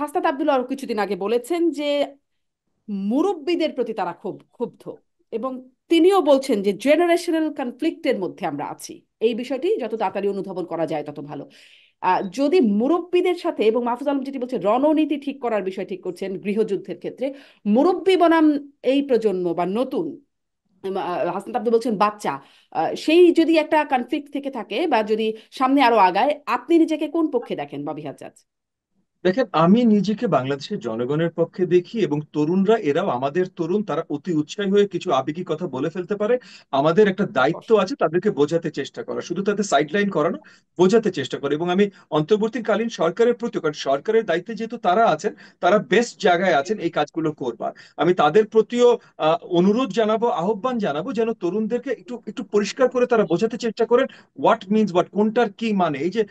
হাস্তাত আব্দুল আরো কিছুদিন আগে বলেছেন যে মুরব্বীদের প্রতি তারা খুব ক্ষুব্ধ এবং তিনিও বলছেন যে জেনারেশনাল কনফ্লিক্টের মধ্যে আমরা আছি এই বিষয়টি যত তাড়াতাড়ি অনুধাবন করা যায় তত ভালো যদি মুরব্বীদের সাথে এবং মাহফুজ আলম যেটি বলছে রণনীতি ঠিক করার বিষয় ঠিক করছেন গৃহযুদ্ধের ক্ষেত্রে মুরব্বী বনাম এই প্রজন্ম বা নতুন হাসনাত আব্দুল বলছেন বাচ্চা সেই যদি একটা কনফ্লিক্ট থেকে থাকে বা যদি সামনে আরো আগায় আপনি নিজেকে কোন পক্ষে দেখেন বাবি হাজাজ দেখেন আমি নিজেকে বাংলাদেশের জনগণের পক্ষে দেখি এবং তরুণরা এরাও আমাদের তরুণ তারা অতি উৎসাহী হয়ে কিছু আবেগি কথা বলে ফেলতে পারে আমাদের একটা দায়িত্ব আছে তাদেরকে বোঝাতে চেষ্টা করা শুধু তাদের সাইডলাইন করানো বোঝাতে চেষ্টা করে এবং আমি অন্তর্বর্তীকালীন সরকারের প্রতি কারণ সরকারের দায়িত্বে যেহেতু তারা আছেন তারা বেস্ট জায়গায় আছেন এই কাজগুলো করবার আমি তাদের প্রতিও অনুরোধ জানাবো আহ্বান জানাবো যেন তরুণদেরকে একটু একটু পরিষ্কার করে তারা বোঝাতে চেষ্টা করেন হোয়াট মিনস হোয়াট কোনটার কি মানে এই যে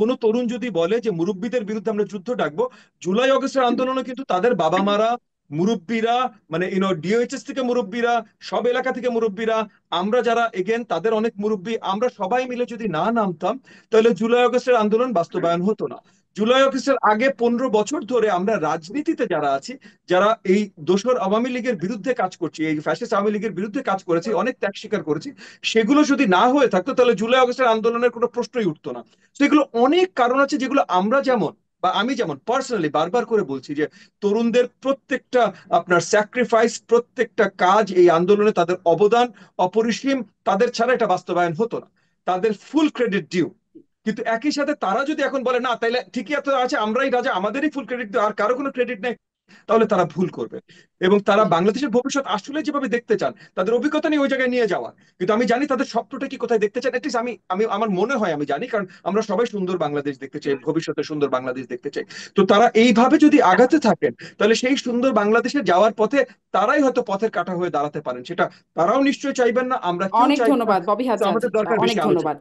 কোনো তরুণ যদি বলে যে মুরব্বীদের বিরুদ্ধে আমরা যুদ্ধ যুদ্ধ ডাকবো জুলাই অগস্টের আন্দোলনে কিন্তু তাদের বাবা মারা মুরব্বীরা মানে ইউনো ডিওএইচএস থেকে মুরব্বীরা সব এলাকা থেকে মুরব্বীরা আমরা যারা এগেন তাদের অনেক মুরব্বী আমরা সবাই মিলে যদি না নামতাম তাহলে জুলাই অগস্টের আন্দোলন বাস্তবায়ন হতো না জুলাই অগস্টের আগে পনেরো বছর ধরে আমরা রাজনীতিতে যারা আছি যারা এই দোসর আওয়ামী লীগের বিরুদ্ধে কাজ করছি এই ফ্যাসিস্ট আওয়ামী লীগের বিরুদ্ধে কাজ করেছি অনেক ত্যাগ স্বীকার করেছি সেগুলো যদি না হয়ে থাকতো তাহলে জুলাই অগস্টের আন্দোলনের কোনো প্রশ্নই উঠতো না সেগুলো অনেক কারণ আছে যেগুলো আমরা যেমন বা আমি যেমন পার্সোনালি বারবার করে বলছি যে তরুণদের প্রত্যেকটা আপনার স্যাক্রিফাইস প্রত্যেকটা কাজ এই আন্দোলনে তাদের অবদান অপরিসীম তাদের ছাড়া এটা বাস্তবায়ন হতো না তাদের ফুল ক্রেডিট ডিউ কিন্তু একই সাথে তারা যদি এখন বলে না তাহলে ঠিকই আছে আমরাই রাজা আমাদেরই ফুল ক্রেডিট আর কারো কোনো ক্রেডিট নেই তাহলে তারা ভুল করবে এবং তারা বাংলাদেশের ভবিষ্যৎ আসলে যেভাবে দেখতে চান তাদের অভিজ্ঞতা নিয়ে ওই জায়গায় নিয়ে যাওয়া কিন্তু আমি জানি তাদের স্বপ্নটা কি কোথায় দেখতে চান আমি আমি আমার মনে হয় আমি জানি কারণ আমরা সবাই সুন্দর বাংলাদেশ দেখতে চাই ভবিষ্যতে সুন্দর বাংলাদেশ দেখতে চাই তো তারা এইভাবে যদি আগাতে থাকেন তাহলে সেই সুন্দর বাংলাদেশে যাওয়ার পথে তারাই হয়তো পথের কাটা হয়ে দাঁড়াতে পারেন সেটা তারাও নিশ্চয়ই চাইবেন না আমরা অনেক ধন্যবাদ ববি হাজার অনেক ধন্যবাদ